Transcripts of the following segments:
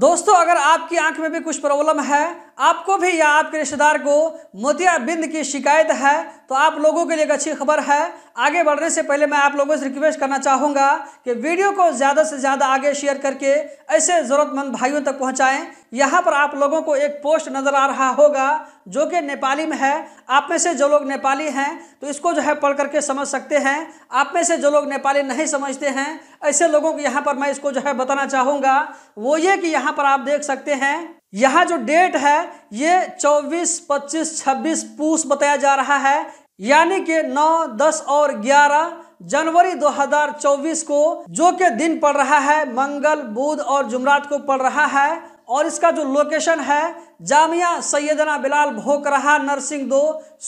दोस्तों अगर आपकी आंख में भी कुछ प्रॉब्लम है आपको भी या आपके रिश्तेदार को मोतियाबिंद की शिकायत है तो आप लोगों के लिए एक अच्छी खबर है आगे बढ़ने से पहले मैं आप लोगों से रिक्वेस्ट करना चाहूँगा कि वीडियो को ज़्यादा से ज़्यादा आगे शेयर करके ऐसे ज़रूरतमंद भाइयों तक पहुँचाएँ यहाँ पर आप लोगों को एक पोस्ट नज़र आ रहा होगा जो कि नेपाली में है आप में से जो लोग नेपाली हैं तो इसको जो है पढ़ करके समझ सकते हैं आप में से जो लोग नेपाली नहीं समझते हैं ऐसे लोगों को यहाँ पर मैं इसको जो है बताना चाहूँगा वो ये कि यहाँ पर आप देख सकते हैं यहाँ जो डेट है ये 24, 25, 26 पूस बताया जा रहा है यानी कि 9, 10 और 11 जनवरी 2024 को जो के दिन पड़ रहा है मंगल बुध और जुमरात को पड़ रहा है और इसका जो लोकेशन है जामिया सैदना बिलाल भोकरहा नरसिंह दो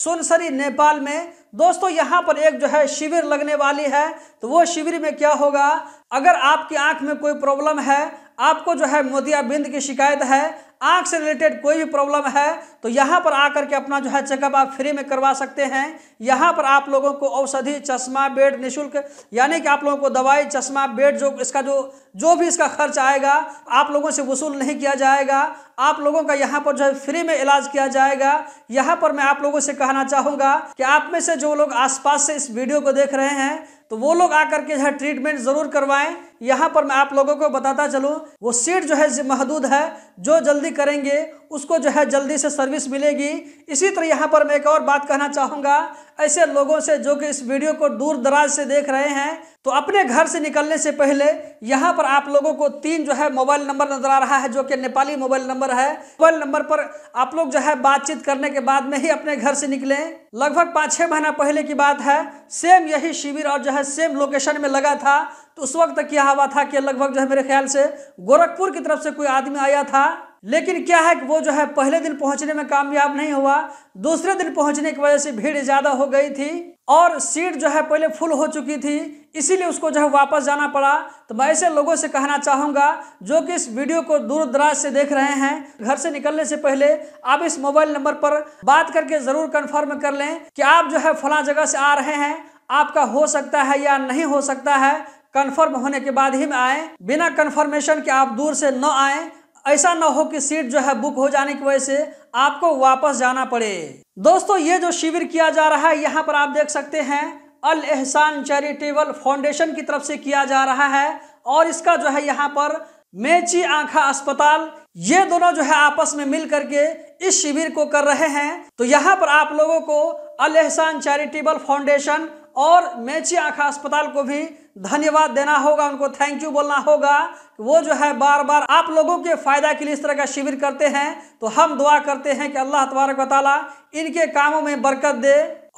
सोनसरी नेपाल में दोस्तों यहाँ पर एक जो है शिविर लगने वाली है तो वो शिविर में क्या होगा अगर आपकी आँख में कोई प्रॉब्लम है आपको जो है मोतियाबिंद की शिकायत है आँख से रिलेटेड कोई भी प्रॉब्लम है तो यहाँ पर आकर के अपना जो है चेकअप आप फ्री में करवा सकते हैं यहाँ पर आप लोगों को औषधि चश्मा बेड निःशुल्क यानी कि आप लोगों को दवाई चश्मा बेड जो इसका जो जो भी इसका खर्च आएगा आप लोगों से वसूल नहीं किया जाएगा आप लोगों का यहाँ पर जो है फ्री में इलाज किया जाएगा यहाँ पर मैं आप लोगों से कहना चाहूँगा कि आप में से जो लोग आसपास से इस वीडियो को देख रहे हैं तो वो लोग आकर के जो है ट्रीटमेंट ज़रूर करवाएं यहाँ पर मैं आप लोगों को बताता चलूँ वो सीट जो है महदूद है जो जल्दी करेंगे उसको जो है जल्दी से सर्विस मिलेगी इसी तरह यहाँ पर मैं एक और बात कहना चाहूँगा ऐसे लोगों से जो कि इस वीडियो को दूर दराज से देख रहे हैं तो अपने घर से निकलने से पहले यहाँ पर आप लोगों को तीन जो है मोबाइल नंबर नजर आ रहा है जो कि नेपाली मोबाइल नंबर है मोबाइल नंबर पर आप लोग जो है बातचीत करने के बाद में ही अपने घर से निकले लगभग पाँच छह महीना पहले की बात है सेम यही शिविर और जो है सेम लोकेशन में लगा था तो उस वक्त क्या हुआ था कि लगभग जो है मेरे ख्याल से गोरखपुर की तरफ से कोई आदमी आया था लेकिन क्या है कि वो जो है पहले दिन पहुंचने में कामयाब नहीं हुआ दूसरे दिन पहुंचने की वजह से भीड़ ज़्यादा हो गई थी और सीट जो है पहले फुल हो चुकी थी इसीलिए उसको जो है वापस जाना पड़ा तो मैं ऐसे लोगों से कहना चाहूँगा जो कि इस वीडियो को दूर दराज से देख रहे हैं घर से निकलने से पहले आप इस मोबाइल नंबर पर बात करके ज़रूर कन्फर्म कर लें कि आप जो है फला जगह से आ रहे हैं आपका हो सकता है या नहीं हो सकता है कन्फर्म होने के बाद ही में आए बिना कन्फर्मेशन के आप दूर से न आएँ ऐसा ना हो कि सीट जो है बुक हो जाने की वजह से आपको वापस जाना पड़े दोस्तों ये जो शिविर किया जा रहा है यहाँ पर आप देख सकते हैं अल एहसान चैरिटेबल फाउंडेशन की तरफ से किया जा रहा है और इसका जो है यहाँ पर मेची आंखा अस्पताल ये दोनों जो है आपस में मिल करके इस शिविर को कर रहे हैं तो यहाँ पर आप लोगों को अल एहसान चैरिटेबल फाउंडेशन और मेची आंखा अस्पताल को भी धन्यवाद देना होगा उनको थैंक यू बोलना होगा वो जो है बार बार आप लोगों के फ़ायदा के लिए इस तरह का शिविर करते हैं तो हम दुआ करते हैं कि अल्लाह तबारक वाली इनके कामों में बरकत दे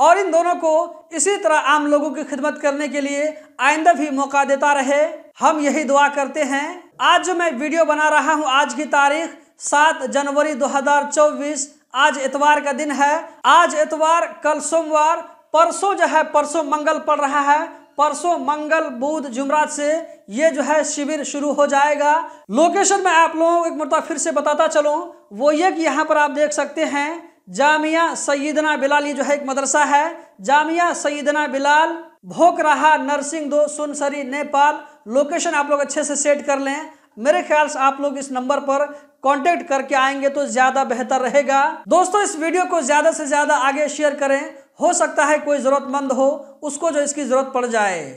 और इन दोनों को इसी तरह आम लोगों की खिदमत करने के लिए आइंदा भी मौका देता रहे हम यही दुआ करते हैं आज जो मैं वीडियो बना रहा हूँ आज की तारीख सात जनवरी दो आज इतवार का दिन है आज इतवार कल सोमवार परसों जो है परसों मंगल पड़ रहा है परसों मंगल बुध जुमरात से ये जो है शिविर शुरू हो जाएगा लोकेशन में आप लोगों को एक मरतबा फिर से बताता चलूँ वो ये कि यहाँ पर आप देख सकते हैं जामिया सईदना बिलाल ये जो है एक मदरसा है जामिया सईदना बिलाल भोक रहा नरसिंह दो सुनसरी नेपाल लोकेशन आप लोग अच्छे से सेट कर लें मेरे ख्याल से आप लोग इस नंबर पर कांटेक्ट करके आएंगे तो ज़्यादा बेहतर रहेगा दोस्तों इस वीडियो को ज़्यादा से ज़्यादा आगे शेयर करें हो सकता है कोई ज़रूरतमंद हो उसको जो इसकी ज़रूरत पड़ जाए